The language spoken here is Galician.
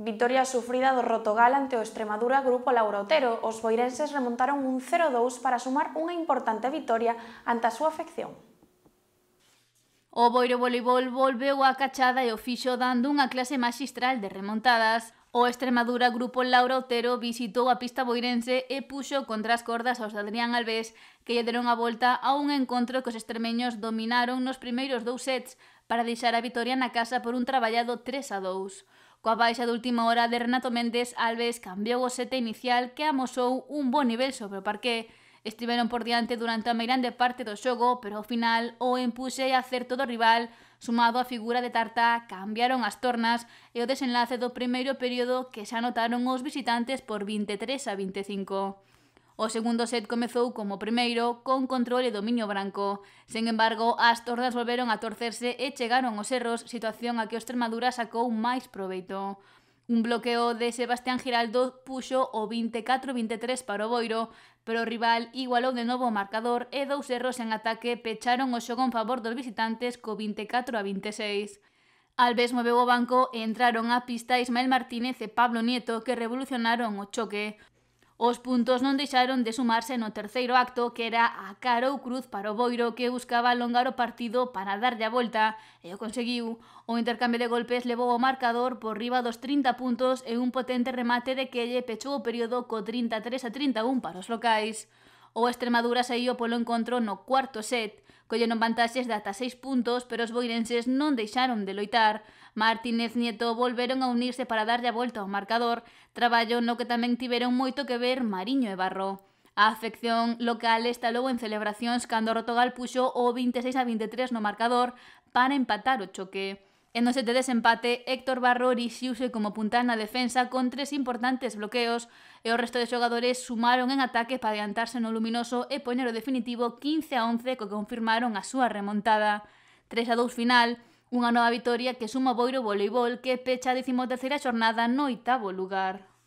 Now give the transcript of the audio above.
Victoria sufrida do Rotogal ante o Extremadura Grupo Laurotero. Os boirenses remontaron un 0-2 para sumar unha importante vitoria ante a súa afección. O Boiro Voleibol volveu á cachada e o fixo dando unha clase magistral de remontadas. O Extremadura Grupo Laura Otero visitou a pista boirense e puxo contra as cordas aos Adrián Alves, que lle deron a volta a un encontro que os extremeños dominaron nos primeiros dous sets para deixar a vitoria na casa por un traballado 3 a 2. Coa baixa de última hora de Renato Méndez, Alves cambiou o sete inicial que amosou un bo nivel sobre o parque. Estiveron por diante durante a meirande parte do xogo, pero ao final o empuxe e acerto do rival, sumado á figura de Tarta, cambiaron as tornas e o desenlace do primeiro período que xa notaron os visitantes por 23 a 25. O segundo set comezou como primeiro con control e dominio branco. Sen embargo, as tordas volveron a torcerse e chegaron os erros, situación a que o Extremadura sacou máis proveito. Un bloqueo de Sebastián Giraldo puxo o 24-23 para o Boiro, pero o rival igualou de novo o marcador e dous erros en ataque pecharon o xogo en favor dos visitantes co 24 a 26. Alves moveu o banco e entraron á pista Ismael Martínez e Pablo Nieto que revolucionaron o choque. Os puntos non deixaron de sumarse no terceiro acto, que era a cara ou cruz para o Boiro, que buscaba alongar o partido para darlle a volta, e o conseguiu. O intercambio de golpes levou o marcador por riba dos 30 puntos e un potente remate de que lle pechou o período co 33 a 31 para os locais. O Extremadura saíu polo encontro no cuarto set. Colleron vantaxes de ata 6 puntos, pero os boirenses non deixaron de loitar. Martínez Nieto volveron a unirse para darlle a volta ao marcador, traballo no que tamén tiveron moito que ver Mariño e Barro. A afección local estalou en celebracións cando Rotogal puxo o 26 a 23 no marcador para empatar o choque. E no sete desempate, Héctor Barro xiuse como puntá na defensa con tres importantes bloqueos e o resto de xogadores sumaron en ataque para adiantarse no luminoso e poñer o definitivo 15 a 11 co que confirmaron a súa remontada. 3 a 2 final, unha nova vitoria que suma Boiro Voleibol que pecha a 13ª xornada no oitavo lugar.